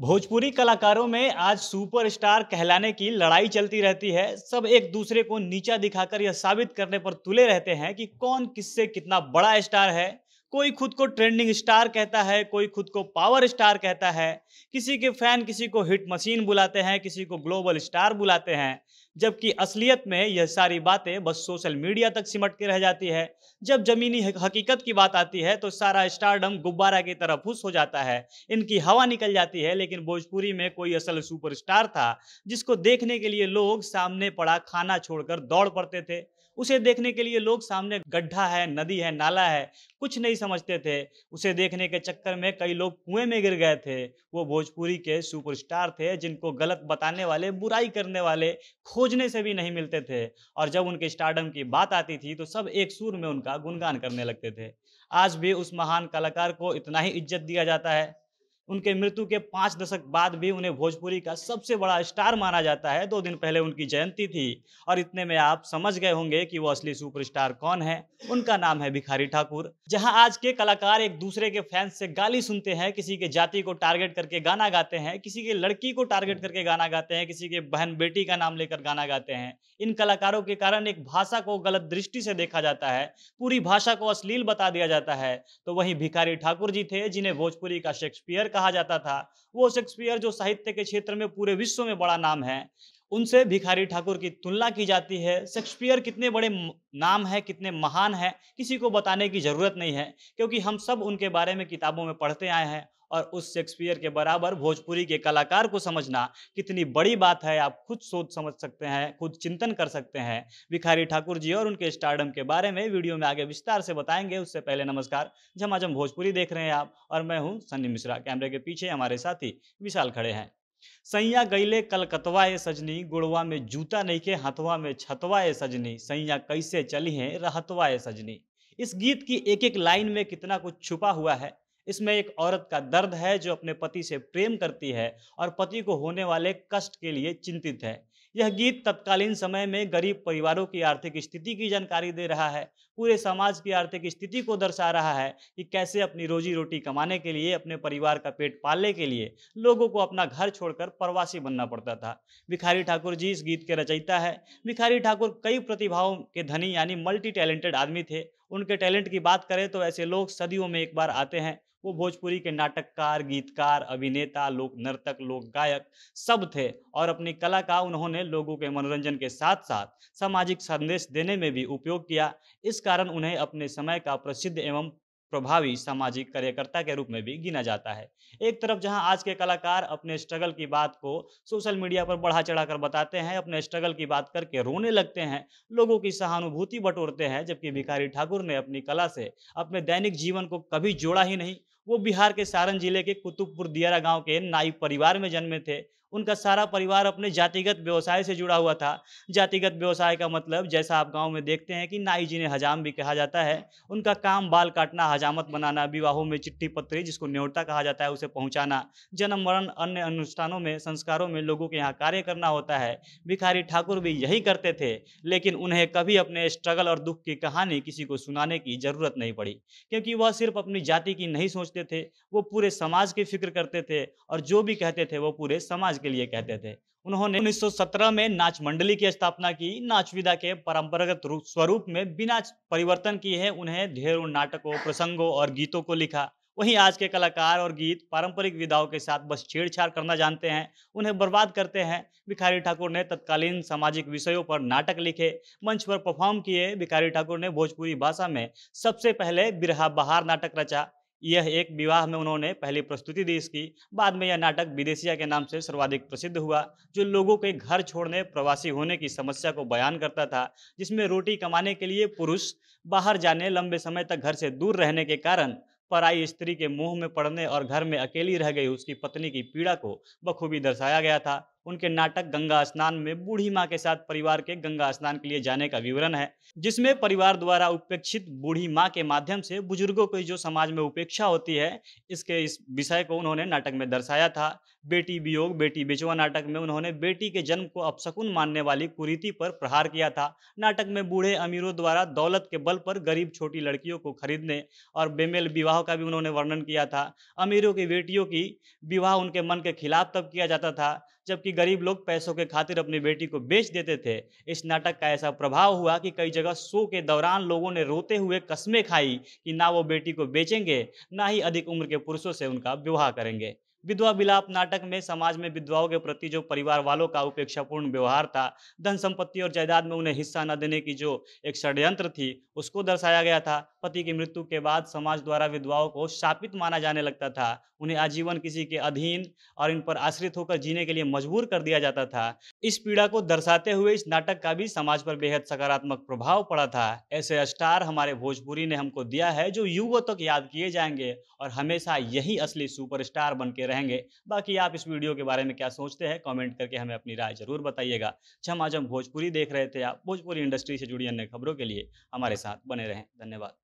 भोजपुरी कलाकारों में आज सुपरस्टार कहलाने की लड़ाई चलती रहती है सब एक दूसरे को नीचा दिखाकर यह साबित करने पर तुले रहते हैं कि कौन किससे कितना बड़ा स्टार है कोई खुद को ट्रेंडिंग स्टार कहता है कोई खुद को पावर स्टार कहता है किसी के फैन किसी को हिट मशीन बुलाते हैं किसी को ग्लोबल स्टार बुलाते हैं जबकि असलियत में यह सारी बातें बस सोशल मीडिया तक सिमट के रह जाती है जब जमीनी हकीकत की बात आती है तो सारा स्टारडम गुब्बारा की तरह फुस हो जाता है इनकी हवा निकल जाती है लेकिन भोजपुरी में कोई असल सुपरस्टार था जिसको देखने के लिए लोग सामने पड़ा खाना छोड़कर दौड़ पड़ते थे उसे देखने के लिए लोग सामने गड्ढा है नदी है नाला है कुछ नहीं समझते थे उसे देखने के चक्कर में कई लोग कुएं में गिर गए थे वो भोजपुरी के सुपरस्टार थे जिनको गलत बताने वाले बुराई करने वाले खोजने से भी नहीं मिलते थे और जब उनके स्टार्डम की बात आती थी तो सब एक सुर में उनका गुणगान करने लगते थे आज भी उस महान कलाकार को इतना ही इज्जत दिया जाता है उनके मृत्यु के पाँच दशक बाद भी उन्हें भोजपुरी का सबसे बड़ा स्टार माना जाता है दो दिन पहले उनकी जयंती थी और इतने में आप समझ गए होंगे कि वो असली सुपरस्टार कौन है उनका नाम है भिखारी ठाकुर जहां आज के कलाकार एक दूसरे के फैंस से गाली सुनते हैं किसी के जाति को टारगेट करके गाना गाते हैं किसी के लड़की को टारगेट करके गाना गाते हैं किसी के बहन बेटी का नाम लेकर गाना गाते हैं इन कलाकारों के कारण एक भाषा को गलत दृष्टि से देखा जाता है पूरी भाषा को अश्लील बता दिया जाता है तो वही भिखारी ठाकुर जी थे जिन्हें भोजपुरी का शेक्सपियर का कहा जाता था वो शेक्सपियर जो साहित्य के क्षेत्र में पूरे विश्व में बड़ा नाम है उनसे भिखारी ठाकुर की तुलना की जाती है शेक्सपियर कितने बड़े नाम है कितने महान हैं किसी को बताने की ज़रूरत नहीं है क्योंकि हम सब उनके बारे में किताबों में पढ़ते आए हैं और उस शेक्सपियर के बराबर भोजपुरी के कलाकार को समझना कितनी बड़ी बात है आप खुद सोच समझ सकते हैं खुद चिंतन कर सकते हैं भिखारी ठाकुर जी और उनके स्टार्डम के बारे में वीडियो में आगे विस्तार से बताएंगे उससे पहले नमस्कार झमाझम भोजपुरी देख रहे हैं आप और मैं हूँ सन्नी मिश्रा कैमरे के पीछे हमारे साथी विशाल खड़े हैं सैया गईले कलकतवा ए सजनी गुड़वा में जूता नहीं के हथवा में छतवा ए सजनी सैया कैसे चली है रहतवा ए सजनी इस गीत की एक एक लाइन में कितना कुछ छुपा हुआ है इसमें एक औरत का दर्द है जो अपने पति से प्रेम करती है और पति को होने वाले कष्ट के लिए चिंतित है यह गीत तत्कालीन समय में गरीब परिवारों की आर्थिक स्थिति की जानकारी दे रहा है पूरे समाज की आर्थिक स्थिति को दर्शा रहा है कि कैसे अपनी रोजी रोटी कमाने के लिए अपने परिवार का पेट पालने के लिए लोगों को अपना घर छोड़कर प्रवासी बनना पड़ता था भिखारी ठाकुर जी इस गीत के रचयिता है भिखारी ठाकुर कई प्रतिभाओं के धनी यानी मल्टी टैलेंटेड आदमी थे उनके टैलेंट की बात करें तो ऐसे लोग सदियों में एक बार आते हैं वो भोजपुरी के नाटककार गीतकार अभिनेता लोक नर्तक लोक गायक सब थे और अपनी कला का उन्होंने लोगों के मनोरंजन के साथ साथ सामाजिक संदेश देने में भी उपयोग किया इस कारण उन्हें अपने समय का प्रसिद्ध एवं प्रभावी सामाजिक कार्यकर्ता के रूप में भी गिना जाता है एक तरफ जहां आज के कलाकार अपने स्ट्रगल की बात को सोशल मीडिया पर बढ़ा चढ़ाकर बताते हैं अपने स्ट्रगल की बात करके रोने लगते हैं लोगों की सहानुभूति बटोरते हैं जबकि भिखारी ठाकुर ने अपनी कला से अपने दैनिक जीवन को कभी जोड़ा ही नहीं वो बिहार के सारण जिले के कुतुबपुर दियारा गांव के नाई परिवार में जन्मे थे उनका सारा परिवार अपने जातिगत व्यवसाय से जुड़ा हुआ था जातिगत व्यवसाय का मतलब जैसा आप गांव में देखते हैं कि नाई जी ने हजाम भी कहा जाता है उनका काम बाल काटना हजामत बनाना विवाहों में चिट्ठी पत्री जिसको न्योता कहा जाता है उसे पहुंचाना जन्म मरण अन्य अनुष्ठानों में संस्कारों में लोगों के यहाँ कार्य करना होता है भिखारी ठाकुर भी यही करते थे लेकिन उन्हें कभी अपने स्ट्रगल और दुख की कहानी किसी को सुनाने की जरूरत नहीं पड़ी क्योंकि वह सिर्फ अपनी जाति की नहीं सोचते सोचते थे वो पूरे समाज की फिक्र करते थे और जो भी कहते थे वो पूरे समाज के लिए कहते थे उन्होंने 1917 में नाच मंडली की स्थापना की नाच विदा के परंपरागत रूप स्वरूप में बिना परिवर्तन किए हैं उन्हें ढेरों नाटकों प्रसंगों और गीतों को लिखा वहीं आज के कलाकार और गीत पारंपरिक विधाओं के साथ बस छेड़छाड़ करना जानते हैं उन्हें बर्बाद करते हैं भिखारी ठाकुर ने तत्कालीन सामाजिक विषयों पर नाटक लिखे मंच पर परफॉर्म किए भिखारी ठाकुर ने भोजपुरी भाषा में सबसे पहले बिरहा बहार नाटक रचा यह एक विवाह में उन्होंने पहली प्रस्तुति दी इसकी बाद में यह नाटक विदेशिया के नाम से सर्वाधिक प्रसिद्ध हुआ जो लोगों के घर छोड़ने प्रवासी होने की समस्या को बयान करता था जिसमें रोटी कमाने के लिए पुरुष बाहर जाने लंबे समय तक घर से दूर रहने के कारण पराई स्त्री के मुंह में पड़ने और घर में अकेली रह गई उसकी पत्नी की पीड़ा को बखूबी दर्शाया गया था उनके नाटक गंगा स्नान में बूढ़ी माँ के साथ परिवार के गंगा स्नान के लिए जाने का विवरण है जिसमें परिवार द्वारा उपेक्षित बूढ़ी माँ के माध्यम से बुजुर्गों की जो समाज में उपेक्षा होती है इसके इस विषय को उन्होंने नाटक में दर्शाया था बेटी वियोग बेटी बेचवा नाटक में उन्होंने बेटी के जन्म को अपशकुन मानने वाली कुरीति पर प्रहार किया था नाटक में बूढ़े अमीरों द्वारा दौलत के बल पर गरीब छोटी लड़कियों को खरीदने और बेमेल विवाह का भी उन्होंने वर्णन किया था अमीरों की बेटियों की विवाह उनके मन के खिलाफ तब किया जाता था जबकि गरीब लोग पैसों के खातिर अपनी बेटी को बेच देते थे इस नाटक का ऐसा प्रभाव हुआ कि कई जगह शो के दौरान लोगों ने रोते हुए कस्में खाई कि ना वो बेटी को बेचेंगे ना ही अधिक उम्र के पुरुषों से उनका विवाह करेंगे विधवा विलाप नाटक में समाज में विधवाओं के प्रति जो परिवार वालों का उपेक्षापूर्ण व्यवहार था धन संपत्ति और जायदाद में उन्हें हिस्सा न देने की जो एक षड्यंत्र थी उसको दर्शाया गया था पति की मृत्यु के बाद समाज द्वारा विधवाओं को शापित माना जाने लगता था उन्हें आजीवन किसी के अधीन और इन पर आश्रित होकर जीने के लिए मजबूर कर दिया जाता था इस पीड़ा को दर्शाते हुए इस नाटक का भी समाज पर बेहद सकारात्मक प्रभाव पड़ा था ऐसे स्टार हमारे भोजपुरी ने हमको दिया है जो युवा तक याद किए जाएंगे और हमेशा यही असली सुपर बनकर रहेंगे बाकी आप इस वीडियो के बारे में क्या सोचते हैं कॉमेंट करके हमें अपनी राय जरूर बताइएगा अच्छा, हम आज हम भोजपुरी देख रहे थे आप भोजपुरी इंडस्ट्री से जुड़ी अन्य खबरों के लिए हमारे साथ बने रहें धन्यवाद